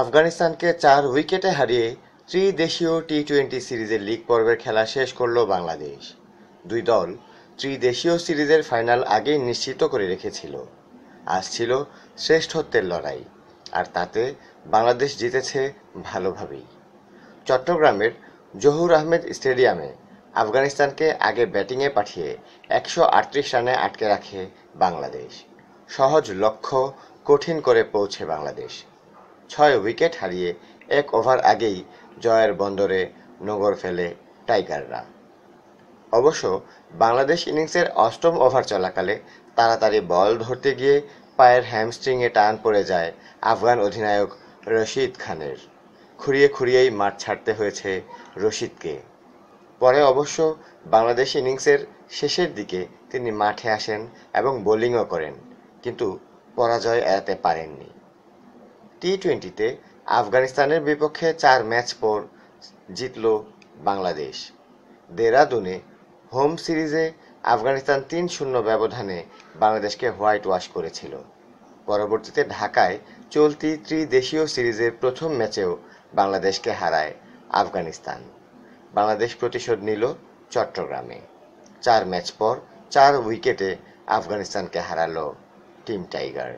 আফগানিস্তানকে চার উইকেটে হারিয়ে ত্রিদেশীয় টি টোয়েন্টি সিরিজের লিগ পর্বের খেলা শেষ করল বাংলাদেশ দুই দল ত্রিদেশীয় সিরিজের ফাইনাল আগেই নিশ্চিত করে রেখেছিল আজ ছিল শ্রেষ্ঠত্বের লড়াই আর তাতে বাংলাদেশ জিতেছে ভালোভাবেই চট্টগ্রামের জহুর আহমেদ স্টেডিয়ামে আফগানিস্তানকে আগে ব্যাটিংয়ে পাঠিয়ে একশো আটত্রিশ রানে আটকে রাখে বাংলাদেশ সহজ লক্ষ্য কঠিন করে পৌঁছে বাংলাদেশ ছয় উইকেট হারিয়ে এক ওভার আগেই জয়ের বন্দরে নগর ফেলে টাইগাররা অবশ্য বাংলাদেশ ইনিংসের অষ্টম ওভার চলাকালে তাড়াতাড়ি বল ধরতে গিয়ে পায়ের হ্যামস্ট্রিংয়ে টান পড়ে যায় আফগান অধিনায়ক রশিদ খানের খুঁড়িয়ে খুঁড়িয়েই মাঠ ছাড়তে হয়েছে রশিদকে পরে অবশ্য বাংলাদেশ ইনিংসের শেষের দিকে তিনি মাঠে আসেন এবং বোলিংও করেন কিন্তু পরাজয় এড়াতে পারেননি টি টোয়েন্টিতে আফগানিস্তানের বিপক্ষে চার ম্যাচ পর জিতল বাংলাদেশ দেরাদুনে হোম সিরিজে আফগানিস্তান তিন শূন্য ব্যবধানে বাংলাদেশকে হোয়াইট ওয়াশ করেছিল পরবর্তীতে ঢাকায় চলতি ত্রিদেশীয় সিরিজের প্রথম ম্যাচেও বাংলাদেশকে হারায় আফগানিস্তান বাংলাদেশ প্রতিশোধ নিল চট্টগ্রামে চার ম্যাচ পর চার উইকেটে আফগানিস্তানকে হারালো টিম টাইগার